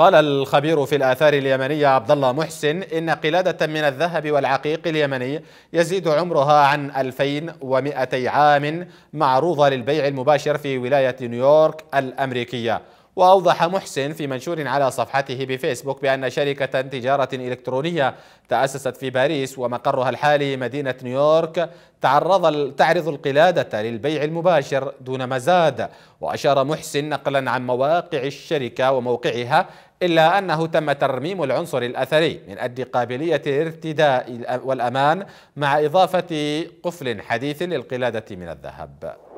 قال الخبير في الآثار اليمنية عبد الله محسن إن قلادة من الذهب والعقيق اليمني يزيد عمرها عن 2200 عام معروضة للبيع المباشر في ولاية نيويورك الأمريكية وأوضح محسن في منشور على صفحته بفيسبوك بأن شركة تجارة إلكترونية تأسست في باريس ومقرها الحالي مدينة نيويورك تعرض تعرض القلادة للبيع المباشر دون مزاد وأشار محسن نقلا عن مواقع الشركة وموقعها إلا أنه تم ترميم العنصر الأثري من أجل قابلية الارتداء والأمان مع إضافة قفل حديث للقلادة من الذهب